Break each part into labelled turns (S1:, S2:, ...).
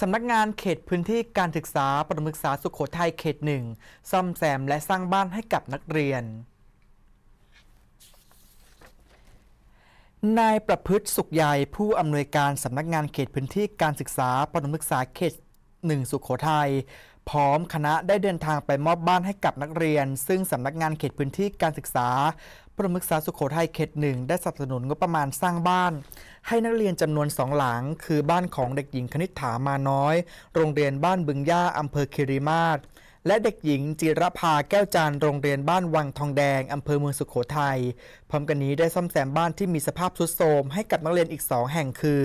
S1: สำนักงานเขตพื้นที่การศึกษาประมศึกษาสุขโขทัยเขตหนึ่งซ่อมแซมและสร้างบ้านให้กับนักเรียน นายประพฤติสุขใหญ่ผู้อำนวยการสำนักงานเขตพื้นที่การศึกษาประมศึกษาเขตหนึ่งสุขโขทัยพร้อมคณะได้เดินทางไปมอบบ้านให้กับนักเรียน ซึ่งสำนักงานเขตพื้นที่การศึกษาพระมึกษาสุโขทัยเขตหนึ่งได้สนับสนุนงบประมาณสร้างบ้าน ให้นักเรียนจำนวนสองหลังคือบ้านของเด็กหญิงคณิษฐามาน้อยโรงเรียนบ้านบึงย่าอำเภอคิริมาศและเด็กหญิงจิรภาแก้วจันโรงเรียนบ้านวังทองแดงอำเภอเมืองสุขโขทยัยพร้อมกันนี้ได้ซ่อมแซมบ้านที่มีสภาพทรุดโทรมให้กับนักเรียนอีกสองแห่งคือ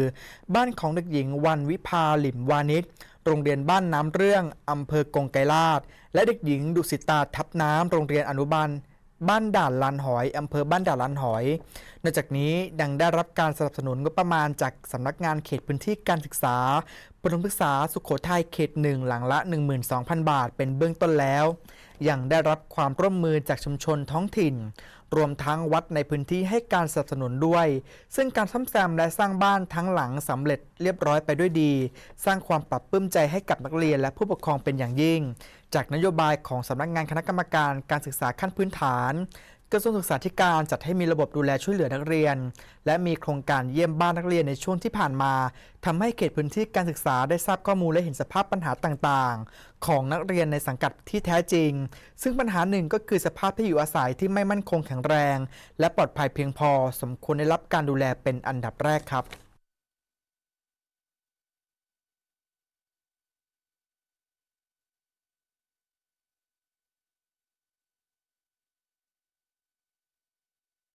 S1: บ้านของเด็กหญิงวันวิภาหลิมวานิชโรงเรียนบ้านน้ำเรื่องอำเภอกงไกรลาดและเด็กหญิง ดุสิตาทับน้ำโรงเรียนอนุบาลบ้านด่านลานหอย อำเภอบ้านด่านลานหอย นอกจากนี้ยังได้รับการสนับสนุนงบประมาณจากสำนักงานเขตพื้นที่การศึกษาประถมศึกษา สุขโขทัยเขตหนึ่งหลังละ 12,000 บาทเป็นเบื้องต้นแล้วยังได้รับความร่วมมือจากชุมชนท้องถิ่น รวมทั้งวัดในพื้นที่ให้การสนับสนุนด้วย ซึ่งการซ่อมแซมและสร้างบ้านทั้งหลังสำเร็จเรียบร้อยไปด้วยดี สร้างความปรับปลื้มใจให้กับนักเรียนและผู้ปกครองเป็นอย่างยิ่ง จากนโยบายของสำนักงงานคณะกรรมการการศึกษาขั้นพื้นฐานกระทรวงศึกษาธิการจัดให้มีระบบดูแลช่วยเหลือนักเรียน และมีโครงการเยี่ยมบ้านนักเรียนในช่วงที่ผ่านมาทำให้เขตพื้นที่การศึกษาได้ทราบข้อมูลและเห็นสภาพปัญหาต่างๆ ของนักเรียนในสังกัดที่แท้จริง ซึ่งปัญหาหนึ่งก็คือสภาพที่อยู่อาศัยที่ไม่มั่นคงแข็งแรง และปลอดภัยเพียงพอ สมควรได้รับการดูแลเป็นอันดับแรกครับ